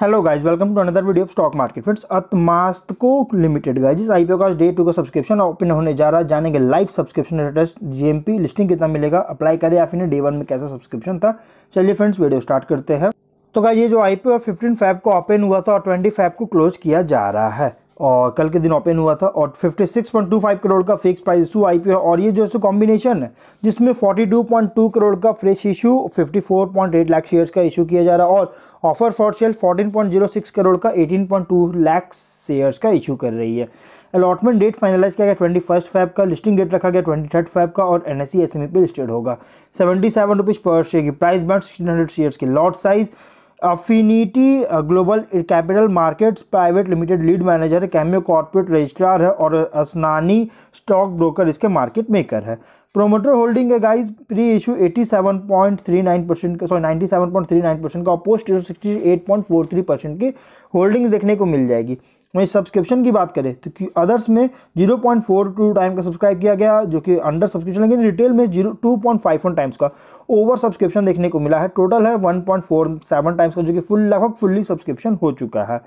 hello guys welcome to another video of stock market friends Atmastco limited guys इस IPO का day two का subscription open होने जा रहा है जानेंगे live subscription latest GMP listing कितना मिलेगा अप्लाई करें या फिर डे वन में कैसा सब्सक्रिप्शन था चलिए फ्रेंड्स वीडियो स्टार्ट करते हैं तो गाइस ये जो आईपीओ फिफ्टीन फाइव को ओपन हुआ था और ट्वेंटी फाइव को क्लोज किया जा रहा है और कल के दिन ओपन हुआ था और 56.25 करोड़ का फिक्स प्राइस इशू आई है और ये जो है कॉम्बिनेशन है जिसमें 42.2 करोड़ का फ्रेश इशू 54.8 लाख शेयर्स का इशू किया जा रहा है और ऑफर फॉर सेल 14.06 करोड़ का 18.2 लाख शेयर्स का इशू कर रही है अलॉटमेंट डेट फाइनलाइज किया गया ट्वेंटी फर्स्ट फाइव का लिस्टिंग डेट रखा गया ट्वेंटी थर्ड फाइव का और N S C S M पर लिस्टेड होगा सेवेंटी सेवन रुपीज़ पर शेयर की price band sixteen hundred shares की lot size affinity global capital markets private limited lead manager है कैम्यो कॉर्पोरेट रजिस्ट्रार है और असनानी स्टॉक ब्रोकर इसके मार्केट मेकर है प्रोमोटर होल्डिंग है गाइस प्री इशू 87.39 परसेंट का सॉरी 97.39 परसेंट का और पोस्ट इशू 68.43 परसेंट की होल्डिंग्स देखने को मिल जाएगी वहीं सब्सक्रिप्शन की बात करें तो कि अदर्स में 0.42 टाइम का सब्सक्राइब किया गया जो कि अंडर सब्सक्रिप्शन लेकिन रिटेल में जीरो टू टाइम्स का ओवर सब्सक्रिप्शन देखने को मिला है टोटल है सेवन टाइम्स का जो कि फुल लगभग फुल्ली सब्सक्रिप्शन हो चुका है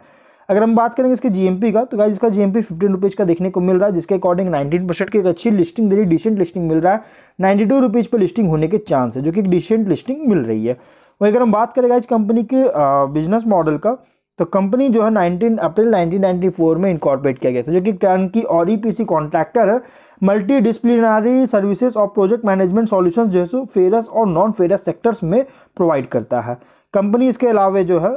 अगर हम बात करेंगे इसके जीएमपी का तो गाइज इसका जीएमपी फिफ्टीन रुपीज़ का देखने को मिल रहा है जिसके अकॉर्डिंग नाइनटीन परसेंट की एक अच्छी लिस्टिंग दे रही डिसेंट लिस्टिंग मिल रहा है नाइन्टी टू रुपीज़ पर लिस्टिंग होने के चांस है जो कि एक डिसेंट लिस्टिंग मिल रही है वहीं अगर हम बात करेंगे इस कंपनी के बिजनेस मॉडल का तो कंपनी जो है 19 अप्रैल 1994 में इनकॉर्पोरेट किया गया था जो कि टर्न की और ई e कॉन्ट्रैक्टर है मल्टी डिसप्लिनरी सर्विसेज और प्रोजेक्ट मैनेजमेंट सॉल्यूशंस जो है सो फेरस और नॉन फेरस सेक्टर्स में प्रोवाइड करता है कंपनी इसके अलावा जो है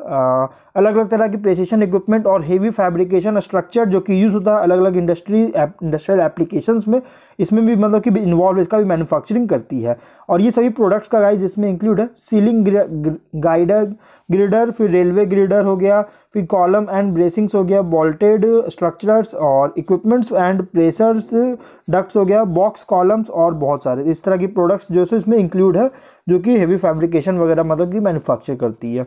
अलग अलग तरह की प्रेसिशन इक्विपमेंट और हेवी फैब्रिकेशन स्ट्रक्चर जो कि यूज़ होता है अलग अलग इंडस्ट्री इंडस्ट्रियल एप्लीकेशंस में इसमें भी मतलब कि इन्वॉल्व इसका भी मैन्युफैक्चरिंग करती है और ये सभी प्रोडक्ट्स का गाइज इसमें इंक्लूड है सीलिंग गाइडर ग्रिडर फिर रेलवे ग्रिडर हो गया फिर कॉलम एंड ब्रेसिंग्स हो गया बॉल्टेड स्ट्रक्चरस और इक्विपमेंट्स एंड प्रेसर्स डक्ट्स हो गया बॉक्स कॉलम्स और बहुत सारे इस तरह की प्रोडक्ट्स जो है इसमें इंक्लूड है जो कि हेवी फैब्रिकेशन वगैरह मतलब कि मैनुफैक्चर करती है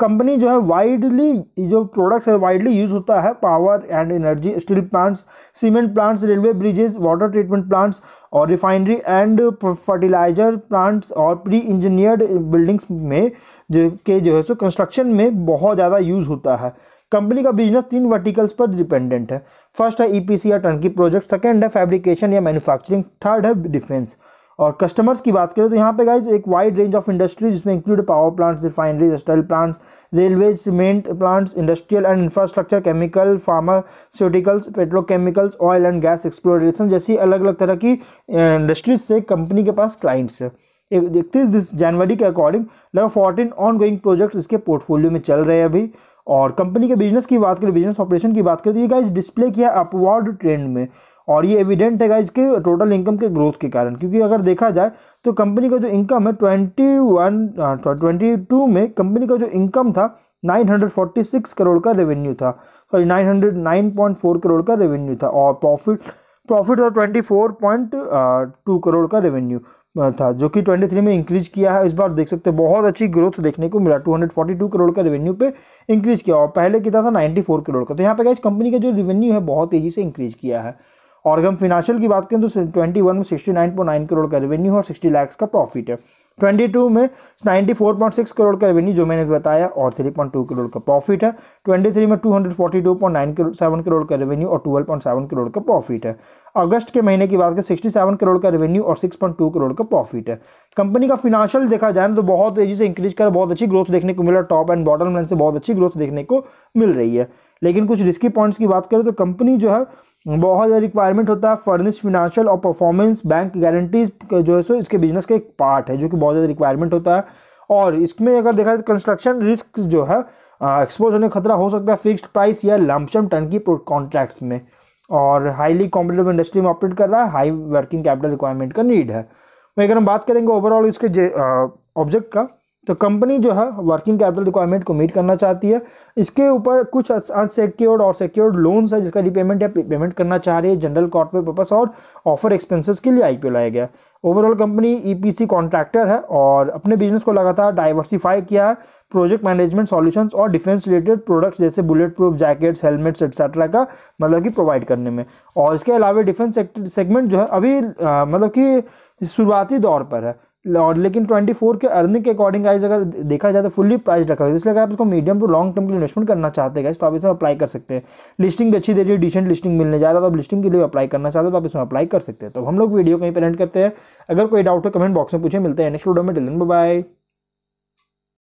कंपनी जो है वाइडली जो प्रोडक्ट्स है वाइडली यूज़ होता है power and energy steel plants cement plants railway bridges water treatment plants और रिफाइनरी एंड फर्टिलाइजर प्लांट्स और प्री इंजीनियर्ड बिल्डिंग्स में जो के जो है सो कंस्ट्रक्शन में बहुत ज़्यादा यूज़ होता है कंपनी का बिजनेस तीन वर्टिकल्स पर डिपेंडेंट है फर्स्ट है ईपीसी e या टर्नकी प्रोजेक्ट सेकेंड है फैब्रिकेशन या मैन्युफैक्चरिंग थर्ड है डिफेंस और कस्टमर्स की बात करें तो यहाँ पे गाइज एक वाइड रेंज ऑफ इंडस्ट्रीज जिसमें include power plants refineries steel plants railway cement plants industrial and infrastructure chemical pharmaceuticals petrochemicals oil and gas exploration जैसी अलग अलग तरह की इंडस्ट्रीज से कंपनी के पास क्लाइंट्स है देखते दिस जनवरी के अकॉर्डिंग लगभग फोर्टीन ऑन गोइंग प्रोजेक्ट्स इसके पोर्टफोलियो में चल रहे हैं अभी और कंपनी के बिजनेस की बात करें बिजनेस ऑपरेशन की बात करें तो ये गाइज डिस्प्ले किया अपवर्ड ट्रेंड में और ये एविडेंट है इसके टोटल इनकम के ग्रोथ के कारण क्योंकि अगर देखा जाए तो कंपनी का जो इनकम है ट्वेंटी वन ट्वेंटी टू में कंपनी का जो इनकम था nine hundred forty six crore का रेवेन्यू था sorry nine nine hundred point four crore का रेवेन्यू था और प्रॉफिट प्रॉफिट और टू करोड़ का रेवेन्यू हाँ, था जो कि ट्वेंटी थ्री में इंक्रीज किया है इस बार देख सकते हैं बहुत अच्छी ग्रोथ देखने को मिला two hundred forty two crore का रेवेन्यू पे इंक्रीज किया और पहले कितना था नाइन्टी फोर करोड़ का तो यहाँ पे गैस कंपनी का जो रेवेन्यू है बहुत तेज़ी से इंक्रीज किया है और अगर हम फिनाशियल की बात करें तो ट्वेंटी वन में sixty nine point nine crore का रेवेन्यू और सिक्सटी लैक्स का प्रॉफिट है ट्वेंटी टू में ninety four point six crore का रेवेन्यू जो मैंने बताया और थ्री पॉइंट टू करोड़ का प्रॉफिट है ट्वेंटी थ्री में two hundred forty two point nine crore seven crore का रेवेन्यू और ट्वेल्व पॉइंट सेवन करोड़ का प्रॉफिट है अगस्त के महीने की बात करें सिक्सटी सेवन करोड़ का रेवेन्यू और सिक्स पॉइंट टू करोड़ का प्रॉफिट है कंपनी का फिनेंशियल देखा जाए तो बहुत तेजी से इंक्रीज कर बहुत अच्छी ग्रोथ देखने को मिला टॉप एंड बॉटम लाइन से बहुत अच्छी ग्रोथ देखने को मिल रही है लेकिन कुछ रिस्की पॉइंट्स की बात करें तो कंपनी जो है बहुत ज़्यादा रिक्वायरमेंट होता है फर्निश फिनेंशियल और परफॉर्मेंस बैंक गारंटीज जो है सो इसके बिजनेस का एक पार्ट है जो कि बहुत ज़्यादा रिक्वायरमेंट होता है और इसमें अगर देखा जाए तो कंस्ट्रक्शन रिस्क जो है एक्सपोज होने का खतरा हो सकता है फिक्स्ड प्राइस या लमसम टन की कॉन्ट्रैक्ट्स में और हाईली कॉम्पिटेटिव इंडस्ट्री में ऑपरेट कर रहा है हाई वर्किंग कैपिटल रिक्वायरमेंट का नीड है वही तो अगर हम बात करेंगे ओवरऑल इसके ऑब्जेक्ट का तो कंपनी जो है वर्किंग कैपिटल रिक्वायरमेंट को मीट करना चाहती है इसके ऊपर कुछ अनसेक्योर्ड और सिक्योर्ड लोन्स है जिसका रिपेमेंट या पेमेंट करना चाह रही है जनरल कॉर्पोरेट पर्पस और ऑफर एक्सपेंसेस के लिए आईपीओ लाया गया ओवरऑल कंपनी ईपीसी कॉन्ट्रैक्टर है और अपने बिजनेस को लगातार डाइवर्सिफाई किया है प्रोजेक्ट मैनेजमेंट सोल्यूशन और डिफेंस रिलेटेड प्रोडक्ट्स जैसे bullet proof jackets helmets etcetera का मतलब कि प्रोवाइड करने में और इसके अलावा डिफेंस सेगमेंट जो है अभी मतलब कि शुरुआती दौर पर है और लेकिन 24 के अर्निंग के अकॉर्डिंग आइज अगर देखा जाए तो फुल्ली प्राइस रखा है इसलिए अगर आप इसको मीडियम टू लॉन्ग टर्म के लिए तो इन्वेस्टमेंट तो करना चाहते हैं तो आप इसमें अप्लाई कर सकते हैं लिस्टिंग भी अच्छी दे रही है डिसेंट लिस्टिंग मिलने जा रहा है तो आप लिस्टिंग के लिए अप्लाई करना चाहते हो तो आप इसमें अप्लाई कर सकते हैं तो हम लोग वीडियो कहीं पर एंड करते हैं अगर कोई डाउट हो कमेंट बॉक्स में पूछे मिलते हैं नेक्स्ट वीडियो में डिलन बाय